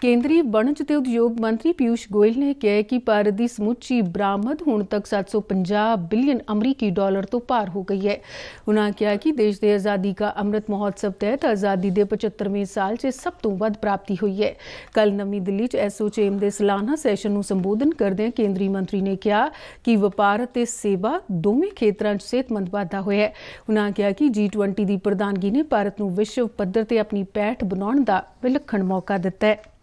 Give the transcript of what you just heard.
ਕੇਂਦਰੀ ਵਣਜ ਤੇ ਉਦਯੋਗ ਮੰਤਰੀ ਪਿਊਸ਼ ਗੋਇਲ ਨੇ ਕਿਹਾ ਕਿ ਭਾਰਤ ਦੀ ਸਮੁੱਚੀ ਬਰਾਮਦ ਹੁਣ ਤੱਕ 750 ਬਿਲੀਅਨ ਅਮਰੀਕੀ ਡਾਲਰ ਤੋਂ ਪਾਰ ਹੋ ਗਈ ਹੈ ਉਹਨਾਂ ਕਿਹਾ ਕਿ ਦੇਸ਼ ਦੇ ਆਜ਼ਾਦੀ ਦਾ ਅੰਮ੍ਰਿਤ ਮਹੋਤਸਵ ਤਹਿਤ ਆਜ਼ਾਦੀ ਦੇ 75ਵੇਂ ਸਾਲ 'ਚ ਸਭ ਤੋਂ ਵੱਧ ਪ੍ਰਾਪਤੀ ਹੋਈ ਹੈ ਕੱਲ ਨਵੀਂ ਦਿੱਲੀ 'ਚ ਐਸੋਚੇਮ ਦੇ ਸਾਲਾਨਾ ਸੈਸ਼ਨ ਨੂੰ ਸੰਬੋਧਨ ਕਰਦਿਆਂ ਕੇਂਦਰੀ ਮੰਤਰੀ ਨੇ ਕਿਹਾ ਕਿ ਵਪਾਰ ਤੇ ਸੇਵਾ ਦੋਵੇਂ ਖੇਤਰਾਂ 'ਚ ਸਿਹਤਮੰਦ ਵਾਧਾ ਹੋਇਆ ਹੈ ਉਹਨਾਂ ਕਿਹਾ ਕਿ G20 ਦੀ ਪ੍ਰਧਾਨਗੀ ਨੇ ਭਾਰਤ ਨੂੰ ਵਿਸ਼ਵ ਪੱਧਰ ਤੇ ਆਪਣੀ ਪੈਠ ਬਣਾਉਣ ਦਾ ਵਿਲੱਖਣ ਮੌਕਾ ਦਿੱਤਾ ਹੈ